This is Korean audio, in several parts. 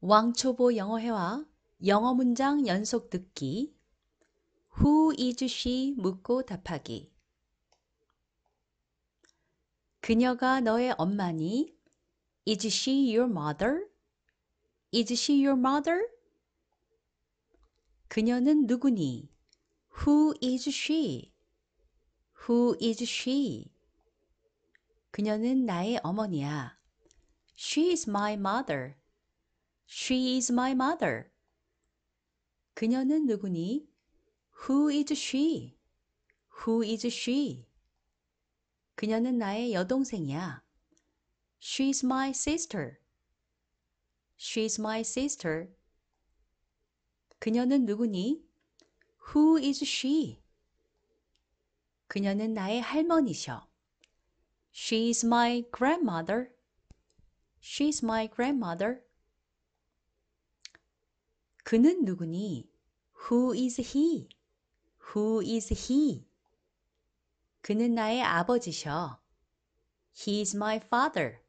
왕초보 영어회화 영어 문장 연속 듣기 Who is she? 묻고 답하기 그녀가 너의 엄마니? Is she your mother? Is she your mother? 그녀는 누구니? Who is she? Who is she? 그녀는 나의 어머니야. She is my mother. She is my mother. 그녀는 누구니? Who is she? Who is she? 그녀는 나의 여동생이야. She's my sister. She's my sister. 그녀는 누구니? Who is she? 그녀는 나의 할머니셔. She's my grandmother. She's my grandmother. 그는 누구니? Who is he? Who is he? 그는 나의 아버지셔. He is my father.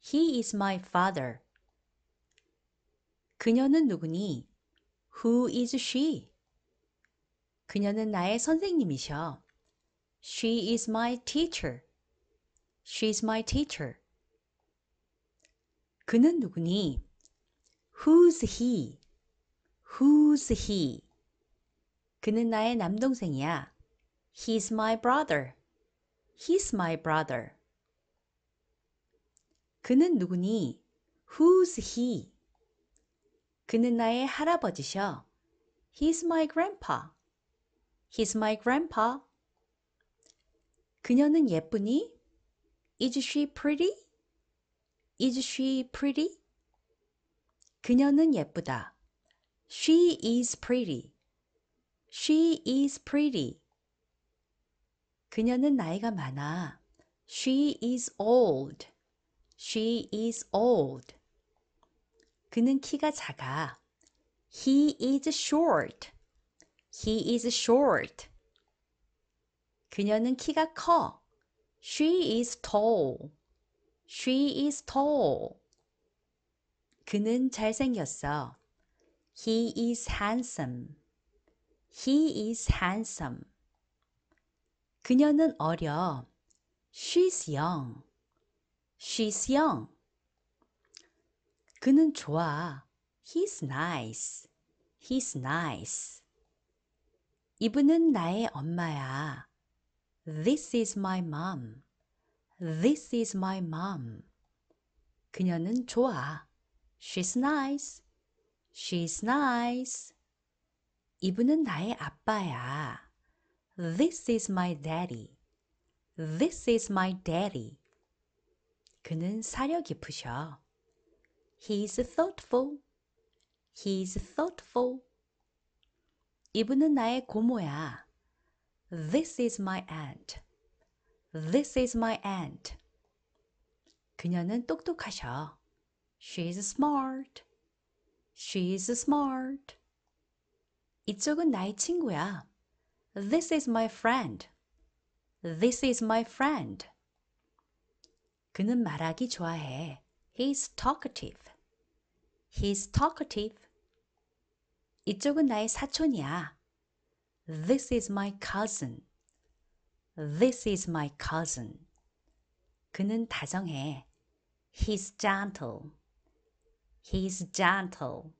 He is my father. 그녀는 누구니? Who is she? 그녀는 나의 선생님이셔. She is my teacher. She is my teacher. 그는 누구니? Who's he? Who's he? 그는 나의 남동생이야. He's my brother. He's my brother. 그는 누구니? Who's he? 그는 나의 할아버지셔. He's my grandpa. He's my grandpa. 그녀는 예쁘니? Is she pretty? Is she pretty? 그녀는 예쁘다. She is pretty. She is pretty. 그녀는 나이가 많아. She is old. She is old. 그는 키가 작아. He is short. He is short. 그녀는 키가 커. She is tall. She is tall. 그는 잘생겼어. He is handsome. He is handsome. 그녀는 어려. She's young. She's young. 그는 좋아. He's nice. He's nice. 이분은 나의 엄마야. This is my mom. This is my mom. 그녀는 좋아. She's nice. She's nice. 이분은 나의 아빠야. This is my daddy. This is my daddy. 그는 사려 깊으셔. He's thoughtful. He's thoughtful. 이분은 나의 고모야. This is my aunt. This is my aunt. 그녀는 똑똑하셔. She's smart. She's smart. 이쪽은 나의 친구야. This is my friend. This is my friend. 그는 말하기 좋아해. He's talkative. He's talkative. 이쪽은 나의 사촌이야. This is my cousin. This is my cousin. 그는 다정해. He's gentle. He's gentle.